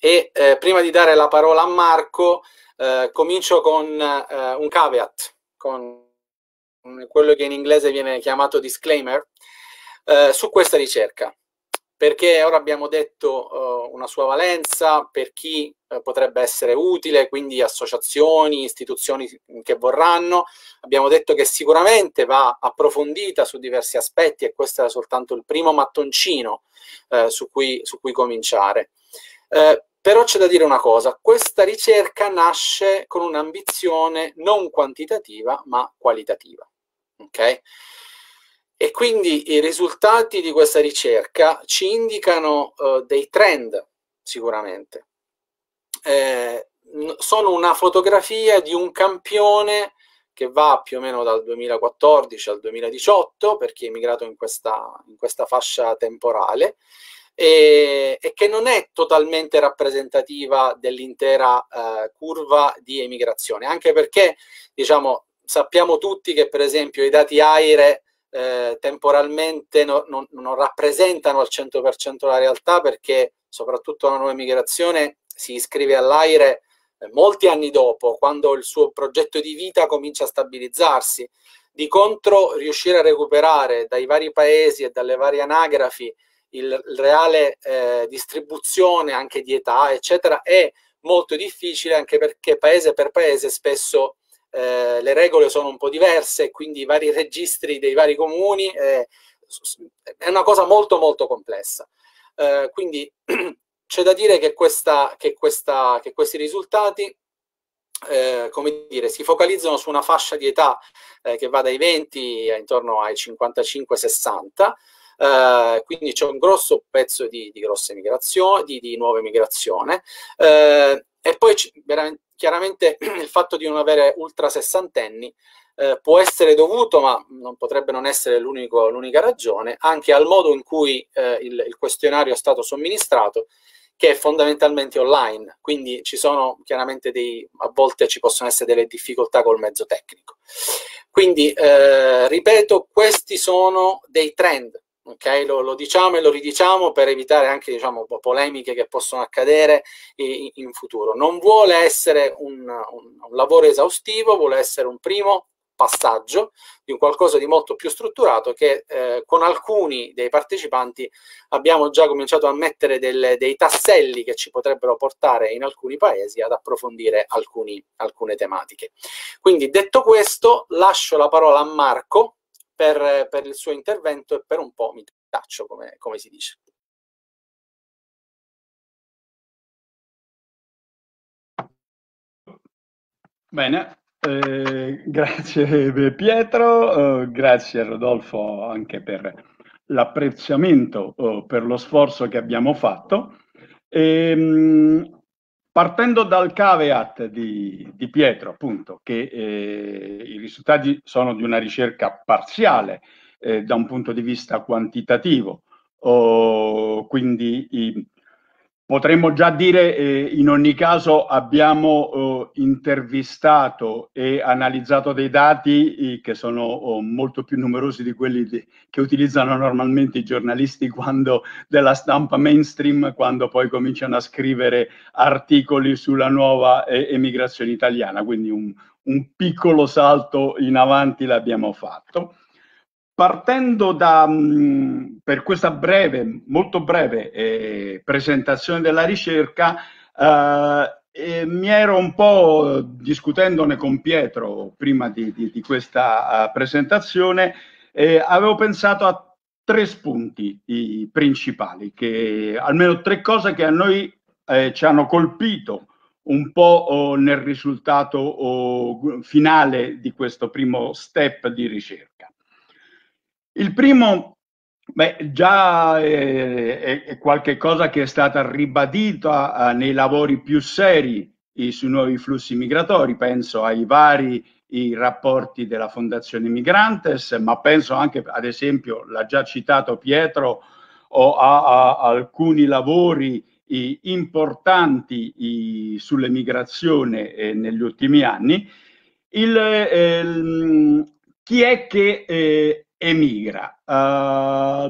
e eh, prima di dare la parola a Marco eh, comincio con eh, un caveat, con quello che in inglese viene chiamato disclaimer, eh, su questa ricerca, perché ora abbiamo detto eh, una sua valenza per chi eh, potrebbe essere utile, quindi associazioni, istituzioni che vorranno, abbiamo detto che sicuramente va approfondita su diversi aspetti e questo era soltanto il primo mattoncino su cui, su cui cominciare. Eh, però c'è da dire una cosa, questa ricerca nasce con un'ambizione non quantitativa ma qualitativa. Okay? E quindi i risultati di questa ricerca ci indicano eh, dei trend sicuramente. Eh, sono una fotografia di un campione che va più o meno dal 2014 al 2018, per chi è emigrato in questa, in questa fascia temporale, e, e, che non è totalmente rappresentativa dell'intera eh, curva di emigrazione, anche perché diciamo, sappiamo tutti che per esempio i dati AIRE eh, temporalmente no, non, non rappresentano al 100% la realtà perché soprattutto la nuova emigrazione si iscrive all'AIRE eh, molti anni dopo, quando il suo progetto di vita comincia a stabilizzarsi. Di contro, riuscire a recuperare dai vari paesi e dalle varie anagrafi il, reale eh, distribuzione anche di età, eccetera, è molto difficile anche perché paese per paese spesso eh, le regole sono un po' diverse, quindi i vari registri dei vari comuni eh, è una cosa molto molto complessa. Eh, quindi c'è da dire che, questa, che, questa, che questi risultati eh, come dire, si focalizzano su una fascia di età eh, che va dai 20 intorno ai 55-60, eh, quindi c'è un grosso pezzo di, di grosse migrazioni, di, di nuova migrazione. Eh, e poi chiaramente il fatto di non avere ultra sessantenni eh, può essere dovuto, ma non potrebbe non essere l'unica ragione, anche al modo in cui eh, il, il questionario è stato somministrato che è fondamentalmente online, quindi ci sono chiaramente dei, a volte ci possono essere delle difficoltà col mezzo tecnico. Quindi, eh, ripeto, questi sono dei trend ok? lo, lo, diciamo e lo ridiciamo per evitare anche diciamo, polemiche che possono accadere in, in futuro. Non vuole essere un, un, un, lavoro esaustivo, vuole essere un primo passaggio di un qualcosa di molto più strutturato che eh, con alcuni dei partecipanti abbiamo già cominciato a mettere delle, dei tasselli che ci potrebbero portare in alcuni paesi ad approfondire alcuni, alcune tematiche. Quindi detto questo lascio la parola a Marco per, per il suo intervento e per un po' mi taccio, come, come si dice. Bene, eh, grazie eh, Pietro, eh, grazie Rodolfo anche per l'apprezzamento eh, per lo sforzo che abbiamo fatto. E, ehm, mh, Partendo dal caveat di, di Pietro, appunto, che eh, i risultati sono di una ricerca parziale eh, da un punto di vista quantitativo, oh, quindi i, Potremmo già dire, eh, in ogni caso, abbiamo eh, intervistato e analizzato dei dati eh, che sono oh, molto più numerosi di quelli di, che utilizzano normalmente i giornalisti quando, della stampa mainstream, quando poi cominciano a scrivere articoli sulla nuova eh, emigrazione italiana. Quindi un, un piccolo salto in avanti l'abbiamo fatto. Partendo da, mm, per questa breve, molto breve eh, presentazione della ricerca, eh, eh, mi ero un po' discutendone con Pietro prima di, di, di questa eh, presentazione, eh, avevo pensato a tre spunti principali, che, almeno tre cose che a noi eh, ci hanno colpito un po' nel risultato oh, finale di questo primo step di ricerca. Il primo, beh, già eh, è, è qualcosa che è stata ribadita eh, nei lavori più seri sui nuovi flussi migratori, penso ai vari i rapporti della Fondazione Migrantes, ma penso anche, ad esempio, l'ha già citato Pietro, o a, a, alcuni lavori i, importanti i, sull'emigrazione eh, negli ultimi anni. Il, eh, mm, chi è che eh, emigra. Uh,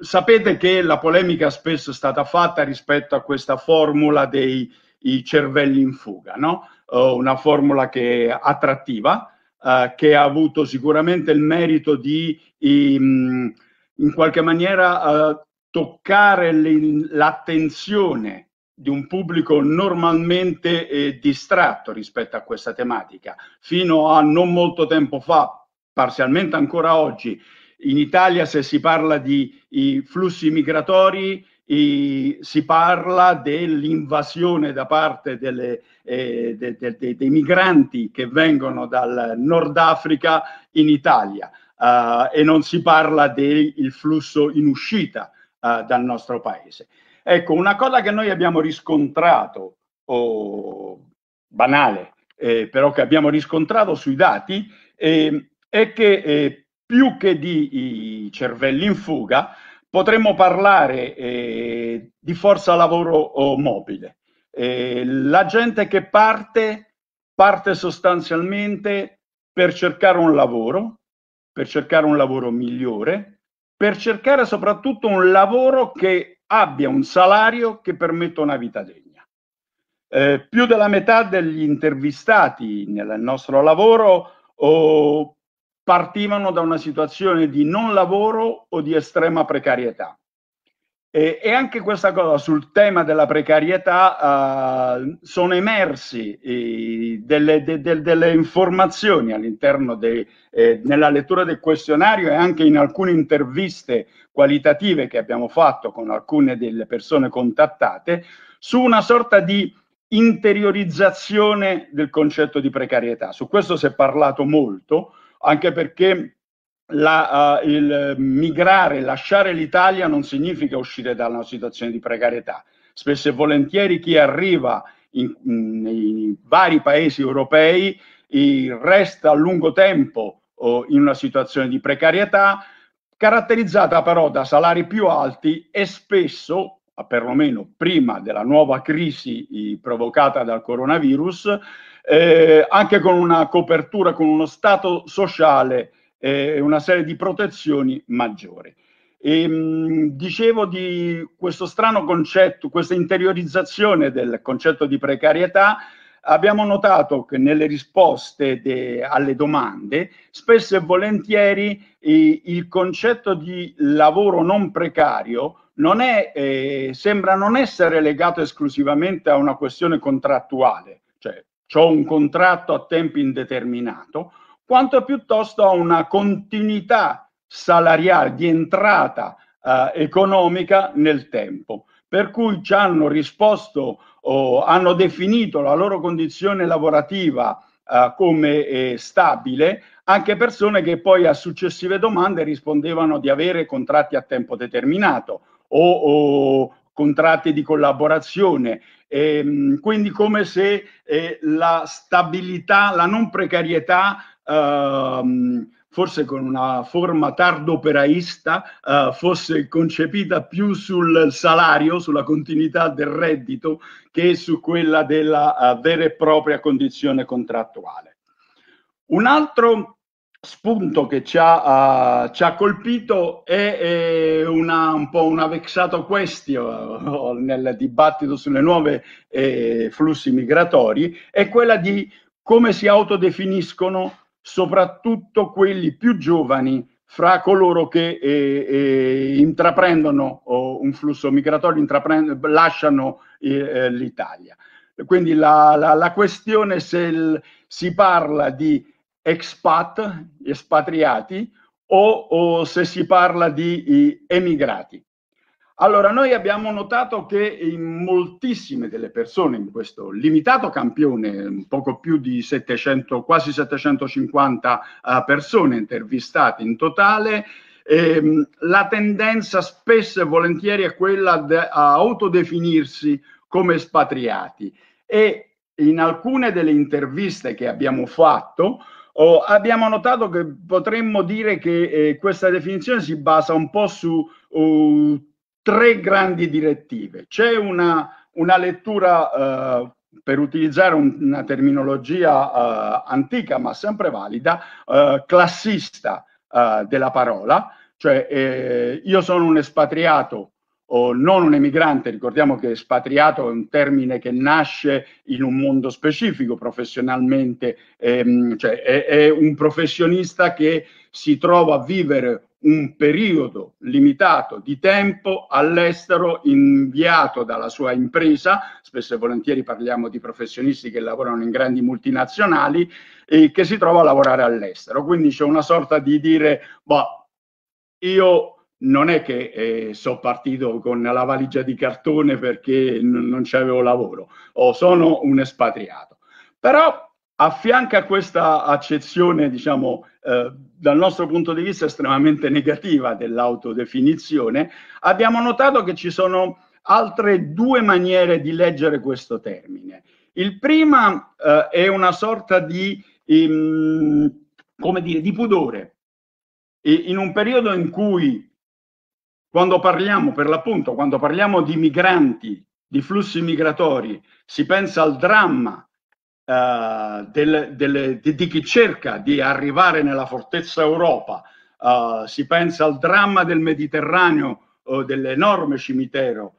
sapete che la polemica spesso è stata fatta rispetto a questa formula dei cervelli in fuga, no? uh, una formula che è attrattiva, uh, che ha avuto sicuramente il merito di um, in qualche maniera eh, toccare l'attenzione di un pubblico normalmente eh, distratto rispetto a questa tematica. Fino a non molto tempo fa, parzialmente ancora oggi, in Italia se si parla di flussi migratori i, si parla dell'invasione da parte delle, eh, de, de, de, dei migranti che vengono dal Nord Africa in Italia uh, e non si parla del flusso in uscita uh, dal nostro paese. Ecco, una cosa che noi abbiamo riscontrato, oh, banale, eh, però che abbiamo riscontrato sui dati, eh, è che eh, più che di cervelli in fuga potremmo parlare eh, di forza lavoro mobile. Eh, la gente che parte, parte sostanzialmente per cercare un lavoro, per cercare un lavoro migliore, per cercare soprattutto un lavoro che abbia un salario che permetta una vita degna. Eh, più della metà degli intervistati nel nostro lavoro oh, partivano da una situazione di non lavoro o di estrema precarietà. E, e anche questa cosa sul tema della precarietà eh, sono emersi eh, delle, de, de, delle, informazioni all'interno dei, eh, nella lettura del questionario e anche in alcune interviste qualitative che abbiamo fatto con alcune delle persone contattate su una sorta di interiorizzazione del concetto di precarietà. Su questo si è parlato molto, anche perché la, uh, il migrare, lasciare l'Italia non significa uscire da una situazione di precarietà. Spesso e volentieri chi arriva in, in, nei vari paesi europei resta a lungo tempo oh, in una situazione di precarietà, caratterizzata però da salari più alti e spesso perlomeno prima della nuova crisi provocata dal coronavirus, eh, anche con una copertura, con uno stato sociale e eh, una serie di protezioni maggiori. E, ehm, mh, dicevo di questo strano concetto, questa interiorizzazione del concetto di precarietà, abbiamo notato che nelle risposte de, alle domande, spesso e volentieri eh, il concetto di lavoro non precario non è, eh, sembra non essere legato esclusivamente a una questione contrattuale, cioè ho un contratto a tempo indeterminato, quanto piuttosto a una continuità salariale di entrata eh, economica nel tempo. Per cui ci hanno risposto o hanno definito la loro condizione lavorativa eh, come eh, stabile anche persone che poi a successive domande rispondevano di avere contratti a tempo determinato o, o contratti di collaborazione, ehm, quindi come se eh, la stabilità, la non precarietà, ehm, forse con una forma tardoperaista, eh, fosse concepita più sul salario, sulla continuità del reddito, che su quella della eh, vera e propria condizione contrattuale. Un altro spunto che ci ha, uh, ci ha colpito è, è una, un po' una vexata question oh, nel dibattito sulle nuove eh, flussi migratori, è quella di come si autodefiniscono soprattutto quelli più giovani fra coloro che eh, eh, intraprendono oh, un flusso migratorio, lasciano eh, eh, l'Italia. Quindi la, la, la questione se il, si parla di expat, espatriati, o, o se si parla di emigrati. Allora, noi abbiamo notato che in moltissime delle persone in questo limitato campione, poco più di 700, quasi 750 eh, persone intervistate in totale, ehm, la tendenza spesso e volentieri è quella de- a autodefinirsi come espatriati e in alcune delle interviste che abbiamo fatto Oh, abbiamo notato che potremmo dire che eh, questa definizione si basa un po' su uh, tre grandi direttive. C'è una, una lettura, uh, per utilizzare un, una terminologia uh, antica ma sempre valida, eh, classista della parola, cioè eh, io sono un espatriato, o non un emigrante, ricordiamo che espatriato è un termine che nasce in un mondo specifico professionalmente, ehm, cioè è, è un professionista che si trova a vivere un periodo limitato di tempo all'estero inviato dalla sua impresa, spesso e volentieri parliamo di professionisti che lavorano in grandi multinazionali e che si trova a lavorare all'estero. Quindi c'è una sorta di dire, boh, io non è che eh, sono partito con la valigia di cartone perché n- non c'avevo lavoro o sono un espatriato. Però a a questa accezione, diciamo, eh, dal nostro punto di vista estremamente negativa dell'autodefinizione, abbiamo notato che ci sono altre due maniere di leggere questo termine. Il primo eh, è una sorta di, ehm, come dire, di pudore. E in un periodo in cui quando parliamo, per l'appunto, quando parliamo di migranti, di flussi migratori, si pensa al dramma eh, del, del, di, di, chi cerca di arrivare nella fortezza Europa, eh, si pensa al dramma del Mediterraneo, eh, dell'enorme cimitero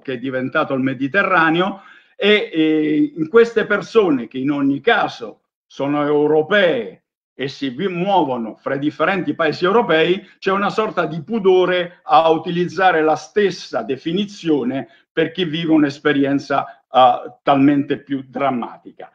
che è diventato il Mediterraneo, e in queste persone che in ogni caso sono europee, e si muovono fra i differenti paesi europei, c'è una sorta di pudore a utilizzare la stessa definizione per chi vive un'esperienza uh, talmente più drammatica.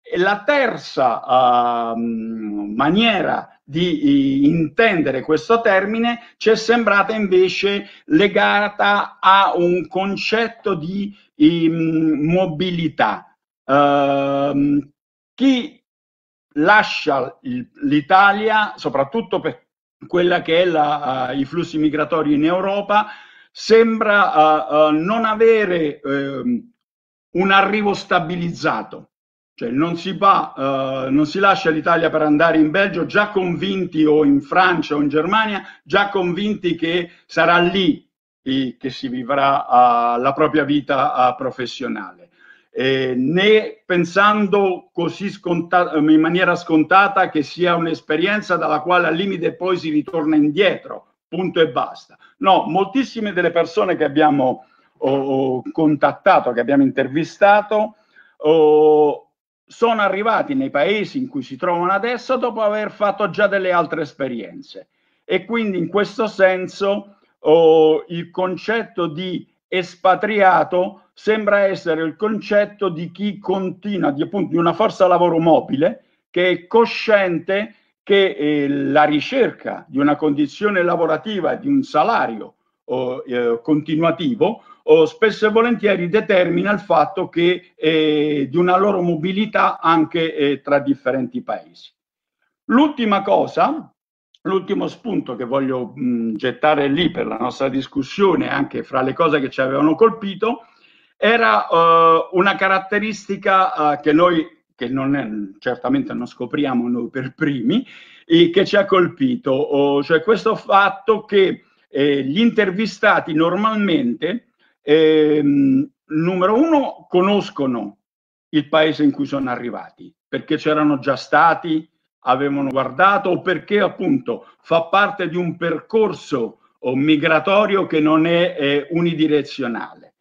E la terza uh, maniera di intendere questo termine ci è sembrata invece legata a un concetto di um, mobilità. Ehm, chi lascia l'Italia, soprattutto per quella che è la, uh, i flussi migratori in Europa, sembra uh, uh, non avere ehm, un arrivo stabilizzato. Cioè non si, va, non si lascia l'Italia per andare in Belgio già convinti o in Francia o in Germania, già convinti che sarà lì che si vivrà la propria vita professionale eh, né pensando così scontata, eh, in maniera scontata che sia un'esperienza dalla quale al limite poi si ritorna indietro, punto e basta. No, moltissime delle persone che abbiamo oh, oh, contattato, che abbiamo intervistato, oh, sono arrivati nei paesi in cui si trovano adesso dopo aver fatto già delle altre esperienze. E quindi in questo senso oh, il concetto di espatriato sembra essere il concetto di chi continua, di, appunto, di una forza lavoro mobile che è cosciente che eh, la ricerca di una condizione lavorativa, di un salario oh, eh, continuativo, oh, spesso e volentieri determina il fatto che, eh, di una loro mobilità anche eh, tra differenti paesi. L'ultima cosa L'ultimo spunto che voglio mh, gettare lì per la nostra discussione, anche fra le cose che ci avevano colpito, era uh, una caratteristica uh, che noi che non è, certamente non scopriamo noi per primi, e che ci ha colpito, oh, cioè questo fatto che eh, gli intervistati normalmente, eh, numero uno, conoscono il paese in cui sono arrivati, perché c'erano già stati, avevano guardato, o perché appunto fa parte di un percorso migratorio che non è eh, unidirezionale.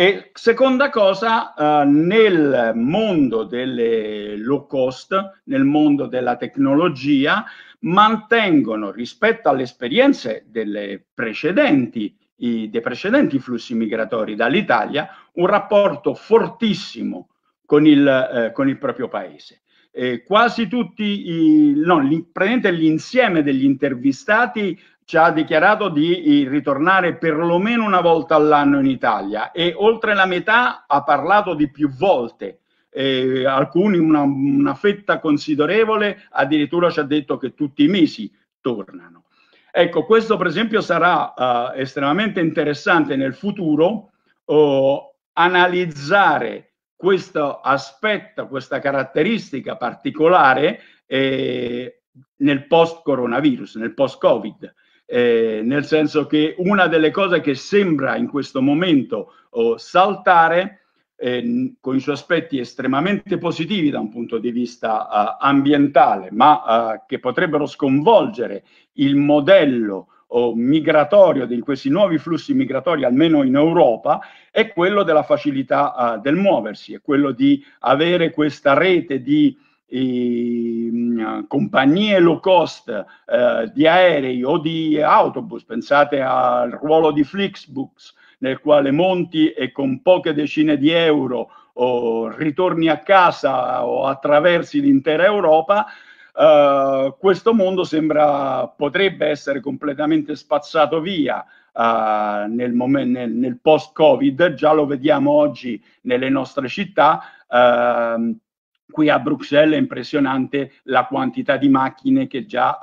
E seconda cosa, eh, nel mondo delle low cost, nel mondo della tecnologia, mantengono rispetto alle esperienze delle precedenti, i, dei precedenti flussi migratori dall'Italia, un rapporto fortissimo con il, eh, con il proprio paese. Eh, quasi tutti, i, no, l'insieme degli intervistati ci ha dichiarato di eh, ritornare perlomeno una volta all'anno in Italia e oltre la metà ha parlato di più volte. Eh, alcuni, una, una fetta considerevole, addirittura ci ha detto che tutti i mesi tornano. Ecco, questo per esempio sarà eh, estremamente interessante nel futuro eh, analizzare questo aspetto, questa caratteristica particolare eh, nel post coronavirus, nel post covid eh, nel senso che una delle cose che sembra in questo momento oh, saltare eh, con i suoi aspetti estremamente positivi da un punto di vista uh, ambientale, ma uh, che potrebbero sconvolgere il modello oh, migratorio di questi nuovi flussi migratori, almeno in Europa, è quello della facilità uh, del muoversi, è quello di avere questa rete di i, mh, mm, compagnie low cost eh, di aerei o di autobus, pensate al ruolo di Flixbus, nel quale monti e con poche decine di euro o ritorni a casa o attraversi l'intera Europa, eh, questo mondo sembra potrebbe essere completamente spazzato via. Eh, nel, mom- nel, nel post-Covid, già lo vediamo oggi nelle nostre città, Uh, qui a Bruxelles è impressionante la quantità di macchine che già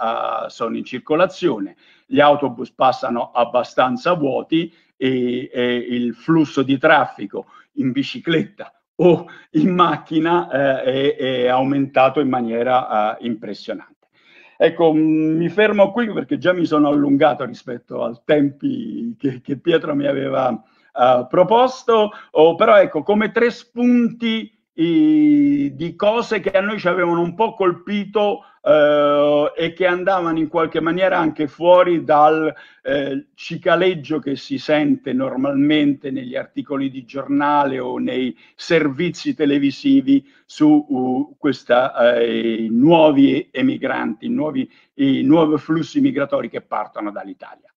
uh, sono in circolazione. Gli autobus passano abbastanza vuoti e, e il flusso di traffico in bicicletta o in macchina eh, è, è, aumentato in maniera uh, impressionante. Ecco, mm, mi fermo qui perché già mi sono allungato rispetto al tempi che, che, Pietro mi aveva uh, proposto, oh, però ecco, come tre spunti i, di cose che a noi ci avevano un po' colpito eh, e che andavano in qualche maniera anche fuori dal eh, cicaleggio che si sente normalmente negli articoli di giornale o nei servizi televisivi su uh, questa, eh, nuovi emigranti, nuovi, i nuovi flussi migratori che partono dall'Italia.